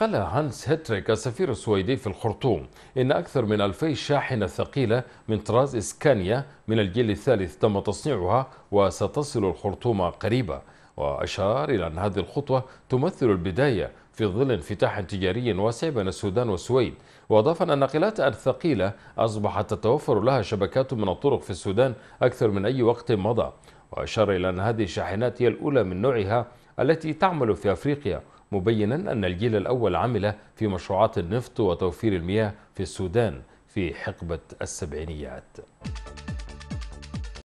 قال هانس هيتريك السفير السويدي في الخرطوم إن أكثر من ألفي شاحنة ثقيلة من طراز إسكانيا من الجيل الثالث تم تصنيعها وستصل الخرطوم قريبا وأشار إلى أن هذه الخطوة تمثل البداية في ظل انفتاح تجاري واسع بين السودان والسويد وأضاف أن الناقلات الثقيلة أصبحت تتوفر لها شبكات من الطرق في السودان أكثر من أي وقت مضى وأشار إلى أن هذه الشاحنات هي الأولى من نوعها التي تعمل في أفريقيا مبينا أن الجيل الأول عمل في مشروعات النفط وتوفير المياه في السودان في حقبة السبعينيات